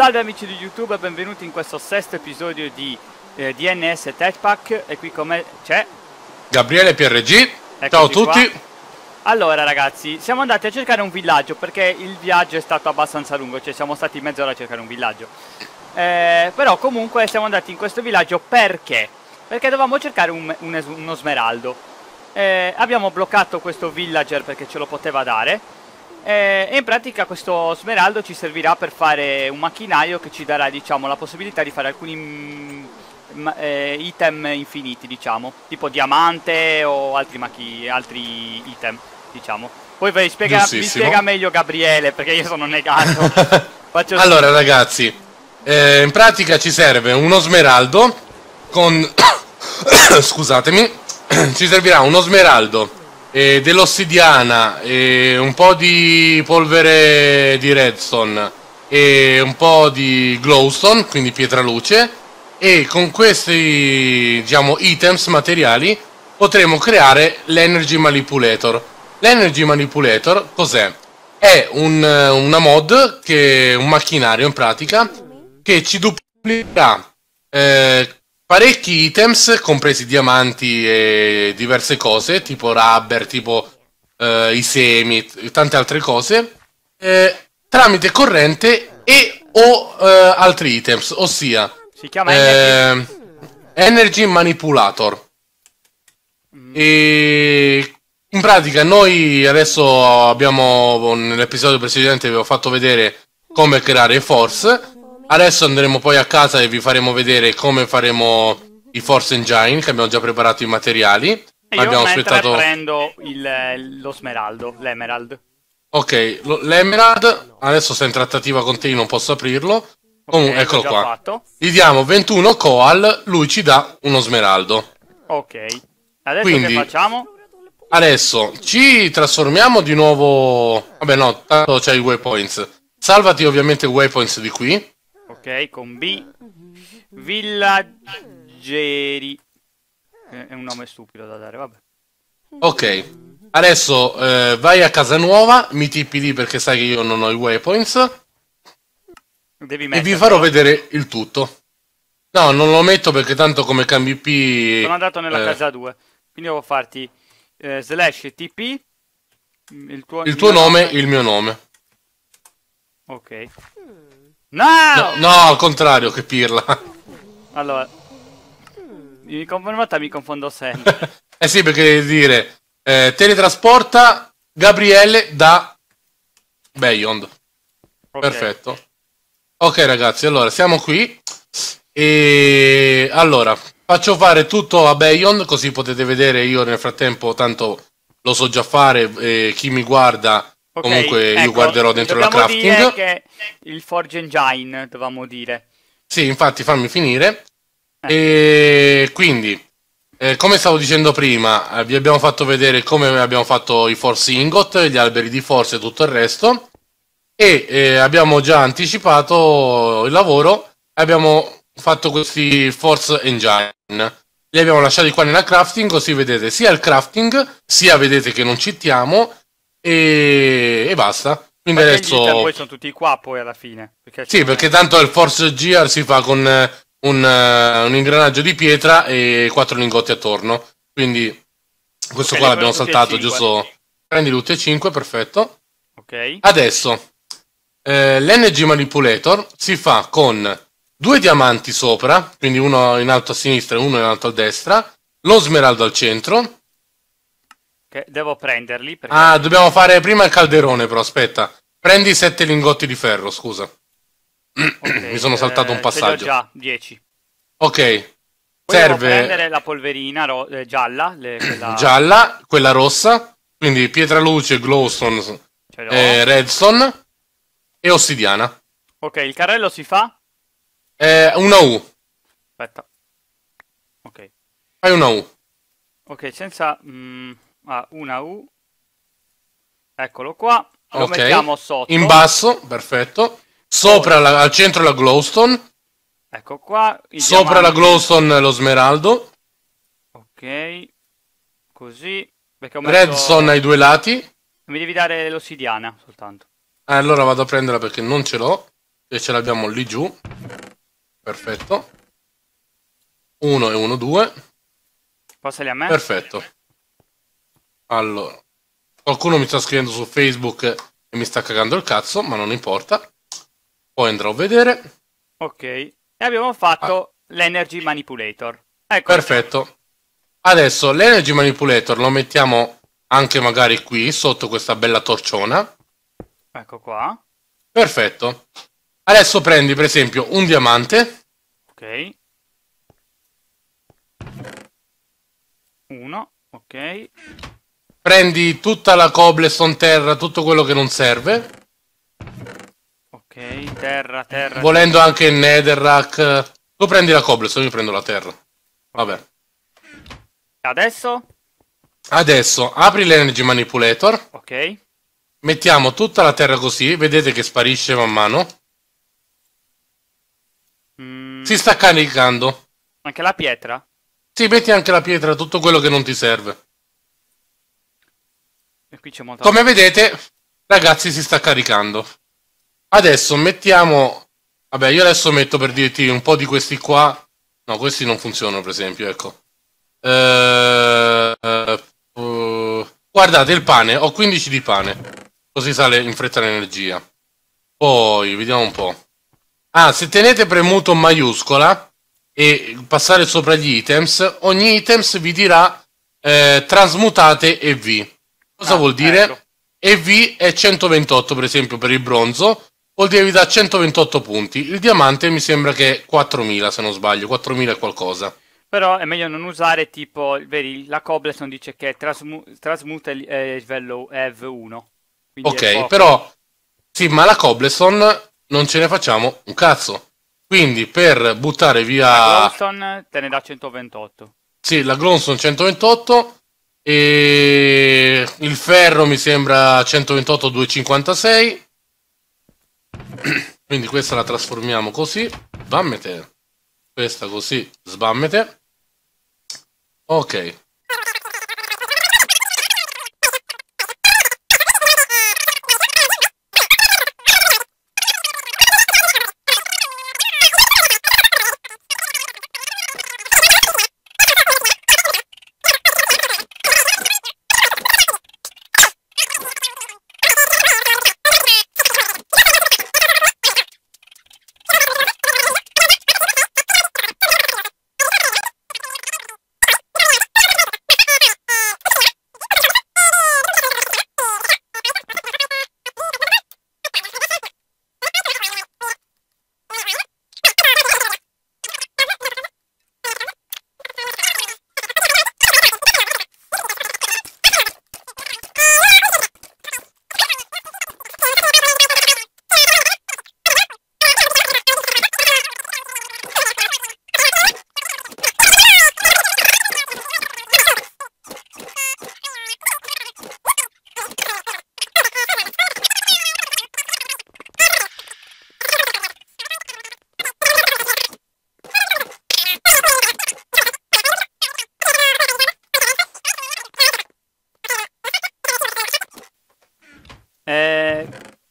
Salve amici di YouTube e benvenuti in questo sesto episodio di eh, DNS Tech Pack e qui con me c'è Gabriele PRG. Eccoci Ciao a tutti. Qua. Allora ragazzi, siamo andati a cercare un villaggio perché il viaggio è stato abbastanza lungo, cioè siamo stati mezz'ora a cercare un villaggio. Eh, però comunque siamo andati in questo villaggio perché? Perché dovevamo cercare un, un, uno smeraldo. Eh, abbiamo bloccato questo villager perché ce lo poteva dare e eh, in pratica questo smeraldo ci servirà per fare un macchinaio che ci darà diciamo, la possibilità di fare alcuni mm, eh, item infiniti diciamo, tipo diamante o altri, altri item diciamo. poi vi spiega, vi spiega, meglio Gabriele perché io sono negato allora ragazzi eh, in pratica ci serve uno smeraldo con scusatemi ci servirà uno smeraldo eh, dell'ossidiana, eh, un po' di polvere di redstone e un po' di glowstone, quindi pietra luce e con questi diciamo, items materiali potremo creare l'Energy Manipulator. L'Energy Manipulator cos'è? È un, una mod, che, un macchinario in pratica, che ci duplica eh, parecchi items, compresi diamanti e diverse cose, tipo rubber, tipo eh, i semi, t- tante altre cose, eh, tramite corrente e o eh, altri items, ossia... Si chiama Energy, eh, energy Manipulator. Mm. E in pratica noi adesso abbiamo, nell'episodio precedente vi ho fatto vedere come creare force Adesso andremo poi a casa e vi faremo vedere come faremo i Force Engine, che abbiamo già preparato i materiali. E Io abbiamo aspettato... prendo il, lo smeraldo, l'emerald. Ok, l'emerald adesso sei in trattativa con te, io non posso aprirlo. Comunque, okay, eccolo qua. Fatto. Gli diamo 21 koal, lui ci dà uno smeraldo. Ok, adesso Quindi, che facciamo? Adesso ci trasformiamo di nuovo... Vabbè no, tanto c'hai i waypoints. Salvati ovviamente i waypoints di qui ok, con B. Villaggeri. Eh, è un nome stupido da dare, vabbè. Ok, adesso eh, vai a casa nuova, mi tipi lì perché sai che io non ho i waypoints. Devi e vi farò vedere il tutto. No, non lo metto perché tanto come cambi P... Sono andato nella eh, casa 2, quindi devo farti eh, slash tp... Il tuo, il tuo nome e il mio nome. Ok. No! no! no! al contrario, che pirla. Allora, mi confermata mi confondo sempre. eh sì, perché devi dire, eh, teletrasporta Gabriele da Beyond. Okay. Perfetto. Ok ragazzi, allora siamo qui. E allora, faccio fare tutto a Beyond così potete vedere io nel frattempo, tanto lo so già fare, eh, chi mi guarda Okay, Comunque ecco, io guarderò dentro la crafting. Dire il Forge Engine, dovevamo dire. Sì, infatti fammi finire. Eh. E quindi, eh, come stavo dicendo prima, eh, vi abbiamo fatto vedere come abbiamo fatto i Force Ingot, gli alberi di Force e tutto il resto. E eh, abbiamo già anticipato il lavoro. Abbiamo fatto questi Force Engine. Li abbiamo lasciati qua nella crafting, così vedete sia il crafting, sia vedete che non citiamo e, e basta. Quindi adesso... poi sono tutti qua poi alla fine. Perché sì, perché tanto il Force GR si fa con eh, un, eh, un ingranaggio di pietra e quattro lingotti attorno. Quindi questo okay, qua l'abbiamo saltato, giusto? Prendi tutti e cinque, perfetto. Ok. Adesso, eh, l'NG Manipulator si fa con due diamanti sopra, quindi uno in alto a sinistra e uno in alto a destra, lo smeraldo al centro, che devo prenderli. Perché... Ah, dobbiamo fare prima il calderone, però aspetta. Prendi sette lingotti di ferro, scusa. Okay, Mi sono saltato un eh, passaggio. già, 10. Ok. Poi Serve prendere la polverina ro- eh, gialla, le, quella... gialla, quella rossa, quindi pietra luce, glowstone, eh, redstone e ossidiana. Ok, il carrello si fa? Eh, una U. Aspetta. Ok. Fai una U. Ok, senza... Mh... Mm, una U, eccolo qua, lo okay. mettiamo sotto. In basso, perfetto. Sopra, la, al centro la glowstone. Ecco qua. Sopra diamanti. la glowstone lo smeraldo. Ok, così. Messo... Redstone ai due lati. Mi devi dare l'ossidiana soltanto. Eh, allora vado a prenderla perché non ce l'ho. E ce l'abbiamo lì giù. Perfetto. 1 e 1, 2. Passali a me. Perfetto. Allora, qualcuno mi sta scrivendo su Facebook e mi sta cagando il cazzo, ma non importa. Poi andrò a vedere. Ok, e abbiamo fatto ah. l'Energy Manipulator. Ecco. Perfetto. Adesso l'Energy Manipulator lo mettiamo anche magari qui, sotto questa bella torciona. Ecco qua. Perfetto. Adesso prendi per esempio un diamante. Ok. Uno, ok. Prendi tutta la cobblestone terra, tutto quello che non serve. Ok, terra, terra. Volendo anche il netherrack. Tu prendi la cobblestone, io prendo la terra. Vabbè. Adesso? Adesso apri l'energy manipulator. Ok. Mettiamo tutta la terra così, vedete che sparisce man mano. Mm. Si sta caricando. Anche la pietra? Sì, metti anche la pietra, tutto quello che non ti serve. Molta... Come vedete, ragazzi, si sta caricando. Adesso mettiamo... Vabbè, io adesso metto per dirti un po' di questi qua. No, questi non funzionano, per esempio, ecco. uh, uh, guardate, il pane. Ho 15 di pane. Così sale in fretta l'energia. Poi, vediamo un po'. Ah, se tenete premuto maiuscola e passare sopra gli items, ogni items vi dirà eh, trasmutate e vi. Cosa ah, vuol dire? Ecco. EV è 128 per esempio per il bronzo, vuol dire che vi dà 128 punti. Il diamante mi sembra che è 4000 se non sbaglio, 4000 è qualcosa. Però è meglio non usare tipo, vedi, la Cobblestone dice che trasmu- trasmuta il eh, livello EV1. Ok, però sì, ma la Cobblestone non ce ne facciamo un cazzo. Quindi per buttare via... La Glonson te ne dà 128. Sì, la Glonson 128 e il ferro mi sembra 128 256. Quindi questa la trasformiamo così. Sbammete. Questa così, sbammete. Ok,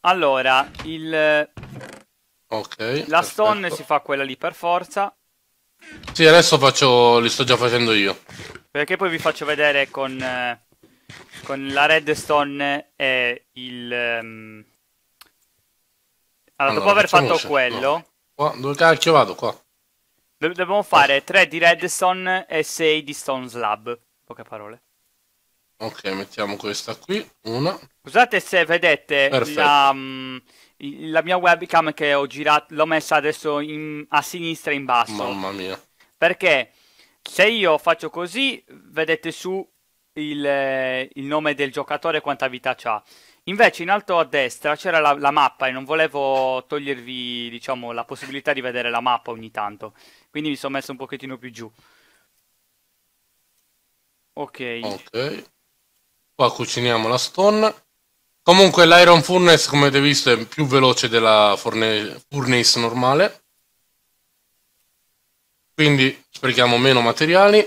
Allora, il... Ok. La stone si fa quella lì per forza. Sì, adesso faccio... li sto già facendo io. Perché poi vi faccio vedere con... Eh, con la redstone e il... Ehm, allora, allora, dopo aver fatto c'è. quello... No. Qua, dove cacchio vado qua? dobbiamo fare 3 di redstone e 6 di stone slab. Poche parole. Ok, mettiamo questa qui, una. Scusate se vedete la, mm, la, mia webcam che ho girato, l'ho messa adesso in, a sinistra in basso. Mamma mia. Perché se io faccio così, vedete su il, eh, il nome del giocatore quanta vita c'ha. Invece in alto a destra c'era la, la, mappa e non volevo togliervi, diciamo, la possibilità di vedere la mappa ogni tanto. Quindi mi sono messo un pochettino più giù. Ok. Ok. Qua cuciniamo la stone. Comunque l'iron furnace, come avete visto, è più veloce della furnace normale. Quindi sprechiamo meno materiali.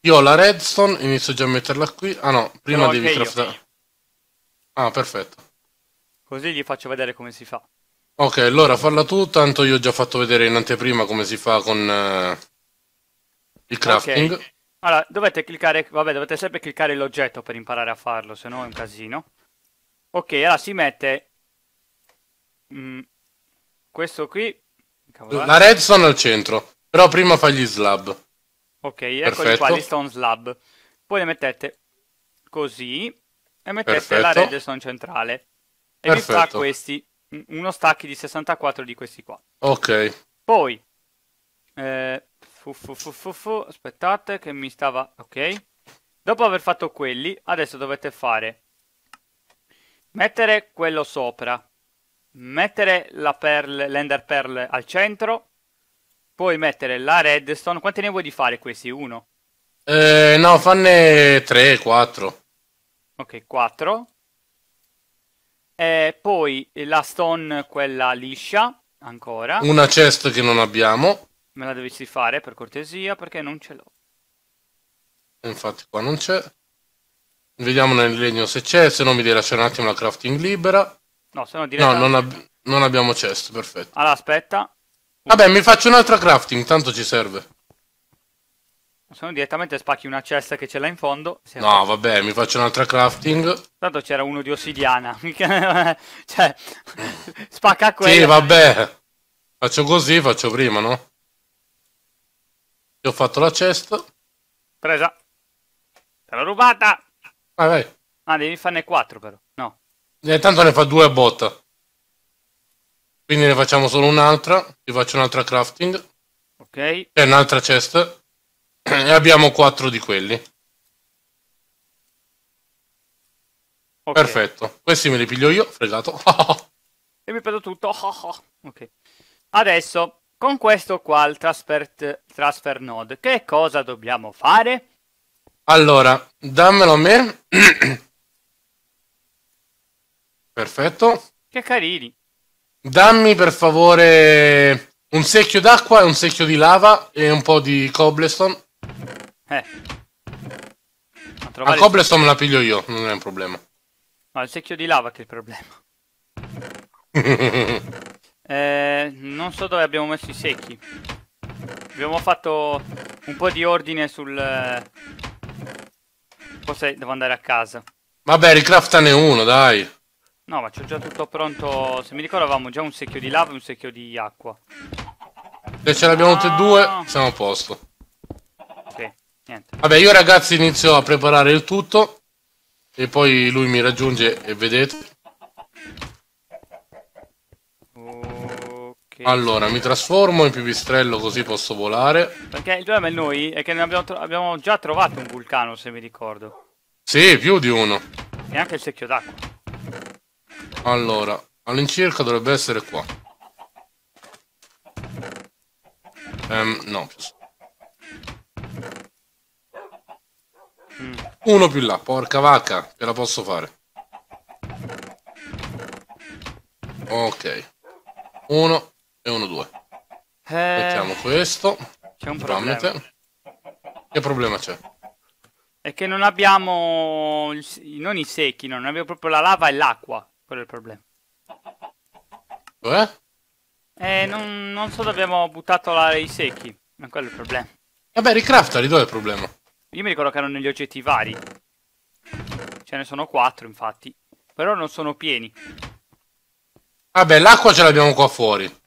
Io ho la redstone, inizio già a metterla qui. Ah no, prima no, devi okay, craftare. Okay. Ah, perfetto. Così gli faccio vedere come si fa. Ok, allora falla tu, tanto io ho già fatto vedere in anteprima come si fa con eh, il crafting. Okay. Allora, dovete cliccare, vabbè, dovete sempre cliccare l'oggetto per imparare a farlo, se no è un casino. Ok, allora si mette mh, mm, questo qui. Cavolare. La redstone al centro, però prima fa gli slab. Ok, Perfetto. eccoli qua, gli stone slab. Poi le mettete così e mettete Perfetto. la redstone centrale. E Perfetto. vi fa questi, mm, uno stacchi di 64 di questi qua. Ok. Poi eh, Fu, fu, fu, fu, Aspettate che mi stava... Ok. Dopo aver fatto quelli, adesso dovete fare... Mettere quello sopra. Mettere la pearl, l'ender pearl al centro. Poi mettere la redstone. Quanti ne vuoi di fare questi? Uno? Eh, no, fanne 3, 4. Ok, 4. E poi la stone, quella liscia, ancora. Una chest che non abbiamo. Me la dovessi fare per cortesia perché non ce l'ho. Eh, infatti qua non c'è. Vediamo nel legno se c'è, se no mi devi lasciare un attimo la crafting libera. No, se no direi... No, non, ab non, abbiamo chest, perfetto. Allora, aspetta. Vabbè, mi faccio un'altra crafting, tanto ci serve. Se no direttamente spacchi una cesta che ce l'ha in fondo. No, fatto. vabbè, mi faccio un'altra crafting. Tanto c'era uno di ossidiana. cioè, spacca quello. Sì, vabbè. Faccio così, faccio prima, no? Io ho fatto la chest. Presa. Te l'ho rubata. Vai, vai. Ah, devi farne 4 però. No. E eh, tanto ne fa due a botta. Quindi ne facciamo solo un'altra. Ti faccio un'altra crafting. Ok. E un'altra chest. E abbiamo 4 di quelli. Okay. Perfetto. Questi me li piglio io, fregato. e mi prendo tutto. ok. Adesso con questo qua il transfer, transfer node. Che cosa dobbiamo fare? Allora, dammelo a me. Perfetto. Che carini. Dammi per favore un secchio d'acqua e un secchio di lava e un po' di cobblestone. Eh. La cobblestone la piglio io, non è un problema. Ma il secchio di lava che è il problema. Eh, non so dove abbiamo messo i secchi. Abbiamo fatto un po' di ordine sul... Eh, forse devo andare a casa. Vabbè, ricraftane uno, dai. No, ma c'ho già tutto pronto. Se mi ricordo avevamo già un secchio di lava e un secchio di acqua. Se ce l'abbiamo tutti e due, siamo a posto. Ok, niente. Vabbè, io ragazzi inizio a preparare il tutto. E poi lui mi raggiunge e vedete. Allora, mi trasformo in pipistrello così posso volare. Perché il problema è noi è che ne abbiamo, abbiamo già trovato un vulcano, se mi ricordo. Sì, più di uno. Neanche il secchio d'acqua. Allora, all'incirca dovrebbe essere qua. Ehm, um, no. Mm. Uno più là, porca vacca, ce la posso fare. Ok. Uno e uno, due. Eh, Mettiamo questo. C'è un problema. Tramite. Che problema c'è? È che non abbiamo non i secchi, no, non abbiamo proprio la lava e l'acqua. Quello è il problema. Eh? Eh, non, non so dove abbiamo buttato la, i secchi. Ma quello è il problema. Vabbè, ricraftali, dove è il problema? Io mi ricordo che erano negli oggetti vari. Ce ne sono quattro, infatti. Però non sono pieni. Vabbè, l'acqua ce l'abbiamo qua fuori.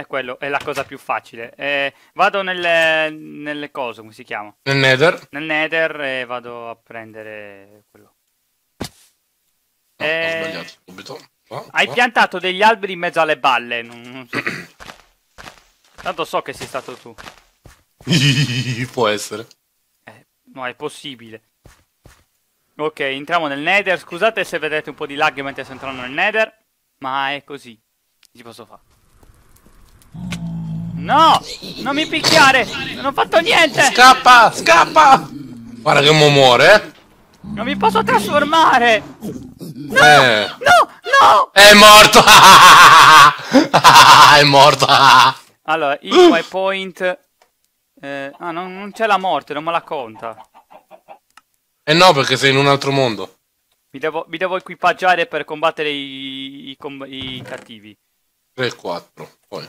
È quello, è la cosa più facile. Eh, vado nelle, nel coso, come si chiama? Nel nether. Nel nether e vado a prendere quello. No, eh, ho sbagliato subito. Qua, ah, hai qua. Ah. piantato degli alberi in mezzo alle balle. Non, non so. Tanto so che sei stato tu. Può essere. Eh, no, è possibile. Ok, entriamo nel nether. Scusate se vedete un po' di lag mentre sto entrando nel nether. Ma è così. Si posso fare. No! Non mi picchiare! Non ho fatto niente! Scappa! Scappa! Guarda che mo muore, eh. Non mi posso trasformare! No! Eh. No! No! È morto! È morto! allora, il waypoint... Eh, ah, non, non c'è la morte, non me la conta. Eh no, perché sei in un altro mondo. Mi devo, mi devo equipaggiare per combattere i, i, i cattivi. 3 e 4, poi.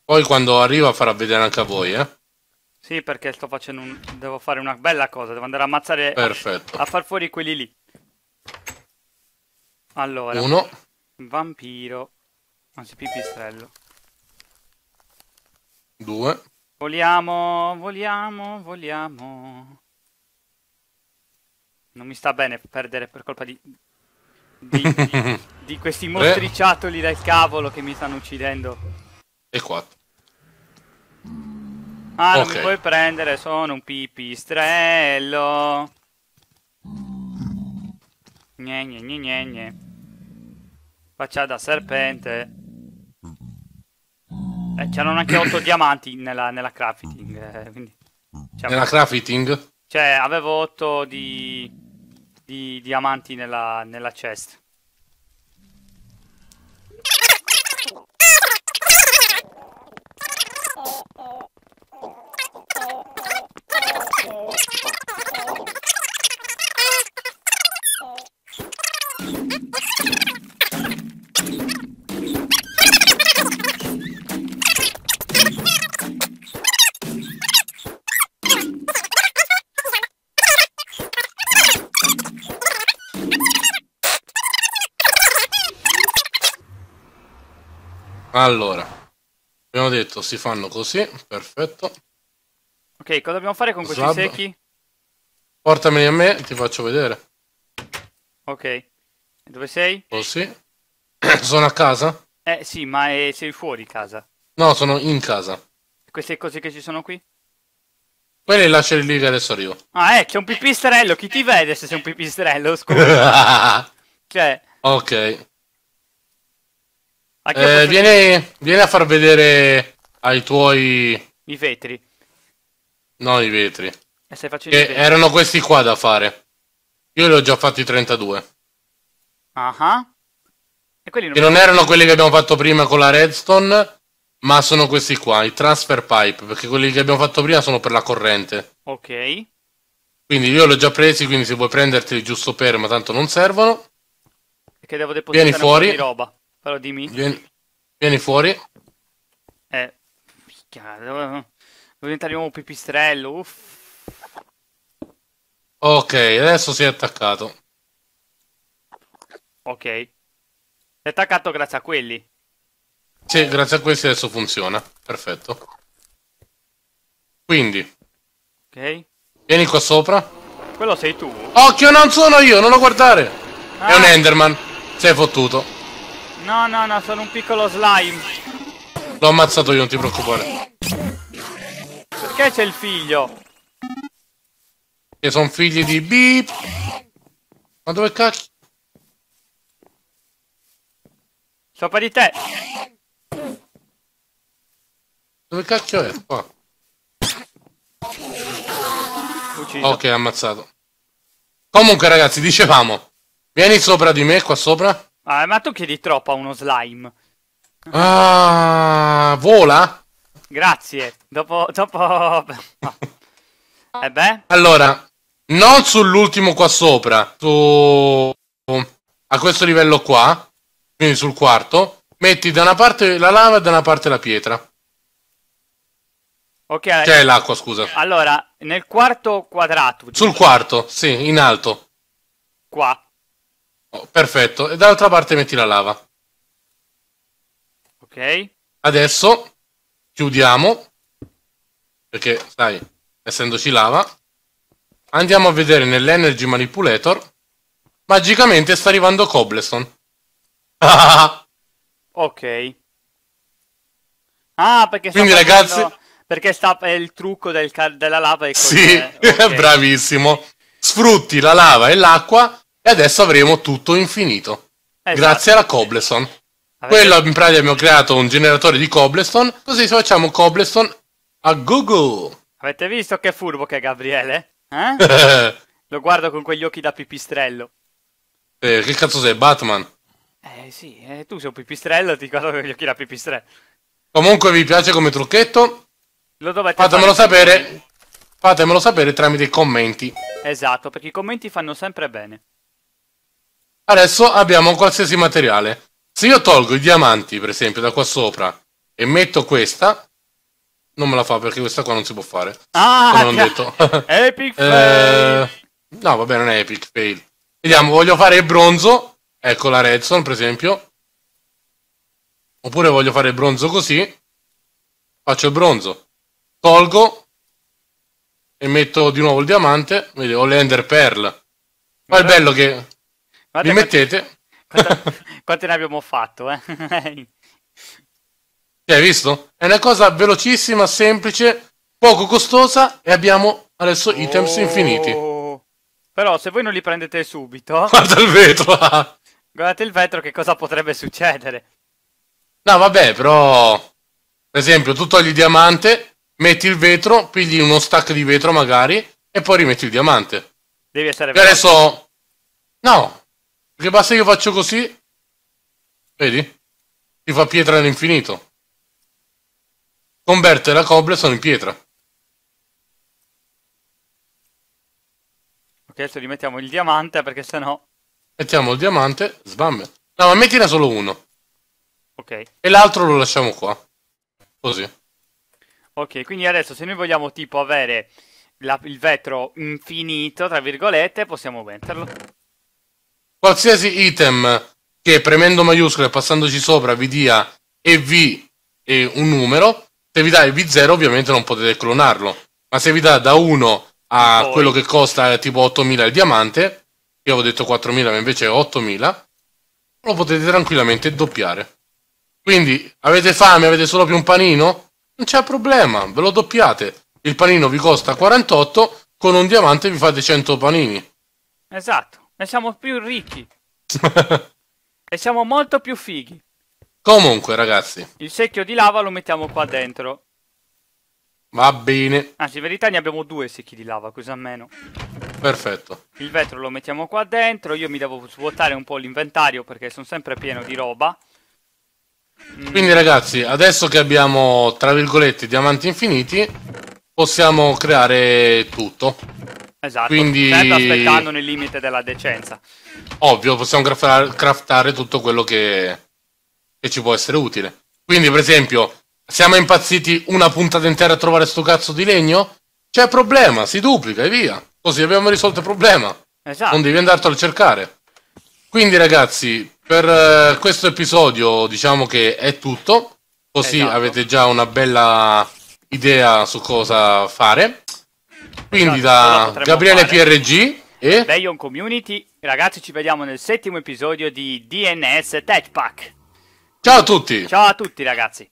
Poi quando arriva farà vedere anche a voi, eh? Sì, perché sto facendo un... devo fare una bella cosa, devo andare a ammazzare... Perfetto. A, a far fuori quelli lì. Allora. Uno. Vampiro. Anzi, pipistrello. Due. Voliamo, voliamo, voliamo. Non mi sta bene perdere per colpa di... Di, di, di questi mostriciatoli del cavolo che mi stanno uccidendo. E quattro. Ah, non okay. mi puoi prendere, sono un pipistrello. Gne gne gne gne gne. Faccia da serpente. Eh, c'erano anche 8 diamanti nella, nella crafting. Eh, quindi, diciamo, nella crafting? Cioè, avevo 8 di, di diamanti nella, nella chest. Allora, abbiamo detto si fanno così, perfetto. Ok, cosa dobbiamo fare con questi Slab. secchi? Portameli a me, ti faccio vedere. Ok, dove sei? Così. sono a casa? Eh sì, ma è... sei fuori casa. No, sono in casa. Queste cose che ci sono qui? le lascio lì adesso arrivo. Ah, eh, c'è un pipistrello. Chi ti vede se sei un pipistrello? Scusa. cioè... Ok. Eh, posso... vieni, a far vedere ai tuoi... I vetri. No, i vetri. E eh, stai facendo che erano questi qua da fare. Io li ho già fatti 32. Ah. Uh -huh. E quelli non, e non erano quelli che abbiamo fatto prima con la redstone ma sono questi qua, i transfer pipe, perché quelli che abbiamo fatto prima sono per la corrente. Ok. Quindi io li ho già presi, quindi se vuoi prenderteli giusto per, ma tanto non servono. Perché devo depositare vieni fuori. di roba. Però dimmi. Vieni, vieni fuori. Eh, minchia, devo, devo diventare un nuovo pipistrello, uff. Ok, adesso si è attaccato. Ok. Si è attaccato grazie a quelli. Sì, grazie a questi adesso funziona. Perfetto. Quindi. Ok. Vieni qua sopra. Quello sei tu. Occhio, non sono io, non lo guardare. Ah. È un Enderman. Sei fottuto. No, no, no, sono un piccolo slime. L'ho ammazzato io, non ti preoccupare. Perché c'è il figlio? Che sono figli di Beep. Ma dove cacchio? Sopra di te. Dove cacchio è? Qua. Ucciso. Ok, ammazzato. Comunque ragazzi, dicevamo, vieni sopra di me, qua sopra. Ah, ma tu chiedi troppo a uno slime. Ah, vola? Grazie. Dopo... dopo... E eh beh? Allora, non sull'ultimo qua sopra, su... a questo livello qua, quindi sul quarto, metti da una parte la lava e da una parte la pietra. Ok. Cioè l'acqua, scusa. Allora, nel quarto quadrato. Giusto? Sul quarto, sì, in alto. Qua. Oh, perfetto. E dall'altra parte metti la lava. Ok. Adesso chiudiamo. Perché, sai, essendoci lava. Andiamo a vedere nell'Energy Manipulator. Magicamente sta arrivando Cobblestone. Ah, Ok. Ah, perché sta Quindi ragazzi... Facendo... Perché sta... è il trucco del cal... della lava e così. Sì, okay. bravissimo. Sfrutti la lava e l'acqua e adesso avremo tutto infinito. Esatto. Grazie alla Cobblestone. Avete... Quello in pratica abbiamo creato un generatore di Cobblestone, così facciamo Cobblestone a Google. Avete visto che furbo che è Gabriele? Eh? Lo guardo con quegli occhi da pipistrello. Eh, che cazzo sei, Batman? Eh sì, eh, tu sei un pipistrello, ti guardo con gli occhi da pipistrello. Comunque vi piace come trucchetto? Lo dovete Fatemelo sapere. Fatemelo sapere tramite i commenti. Esatto, perché i commenti fanno sempre bene. Adesso abbiamo qualsiasi materiale. Se io tolgo i diamanti, per esempio, da qua sopra e metto questa, non me la fa perché questa qua non si può fare. Ah, come non detto. Epic eh, fail. eh, no, bene, non è epic fail. Vediamo, voglio fare il bronzo Ecco la redstone, per esempio. Oppure voglio fare il bronzo così. Faccio il bronzo. Tolgo. E metto di nuovo il diamante. vedete, ho l'ender pearl. Ma Guarda. è bello che... Guarda mi mettete... Quante, quante ne abbiamo fatto, eh? hai visto? È una cosa velocissima, semplice, poco costosa e abbiamo adesso oh, items infiniti. Oh. Però se voi non li prendete subito... Guarda il vetro! Ah. Guardate il vetro che cosa potrebbe succedere. No, vabbè, però... Per esempio, tu togli il diamante, metti il vetro, pigli uno stack di vetro magari, e poi rimetti il diamante. Devi essere... E adesso... No! Perché basta che io faccio così... Vedi? Ti fa pietra all'infinito. Converte la cobble sono in pietra. Ok, adesso rimettiamo il diamante perché sennò... Mettiamo il diamante, sbam. No, ma mettina solo uno. Ok. E l'altro lo lasciamo qua. Così. Ok, quindi adesso se noi vogliamo tipo avere la, il vetro infinito, tra virgolette, possiamo metterlo. Qualsiasi item che premendo maiuscole e passandoci sopra vi dia EV e un numero, se vi dà EV0 ovviamente non potete clonarlo, ma se vi dà da 1 a quello che costa tipo 8000 il diamante, io avevo detto 4.000 ma invece è 8.000, lo potete tranquillamente doppiare. Quindi avete fame, avete solo più un panino? Non c'è problema, ve lo doppiate. Il panino vi costa 48, con un diamante vi fate 100 panini. Esatto, e siamo più ricchi. e siamo molto più fighi. Comunque ragazzi. Il secchio di lava lo mettiamo qua dentro. Va bene. Anzi, in verità ne abbiamo due secchi di lava, così meno. Perfetto. Il vetro lo mettiamo qua dentro, io mi devo svuotare un po' l'inventario perché sono sempre pieno di roba. Mm. Quindi ragazzi, adesso che abbiamo, tra virgolette, diamanti infiniti, possiamo creare tutto. Esatto, Quindi... sempre aspettando nel limite della decenza. Ovvio, possiamo craftare tutto quello che, che ci può essere utile. Quindi, per esempio, siamo impazziti una puntata intera a trovare sto cazzo di legno? C'è problema, si duplica e via. Così abbiamo risolto il problema. Esatto. Non devi andartelo a cercare. Quindi ragazzi, per eh, questo episodio diciamo che è tutto. Così esatto. avete già una bella idea su cosa fare. Quindi esatto, da Gabriele fare. PRG e Bayon Community, ragazzi ci vediamo nel settimo episodio di DNS Tech Pack. Ciao a tutti! Ciao a tutti ragazzi!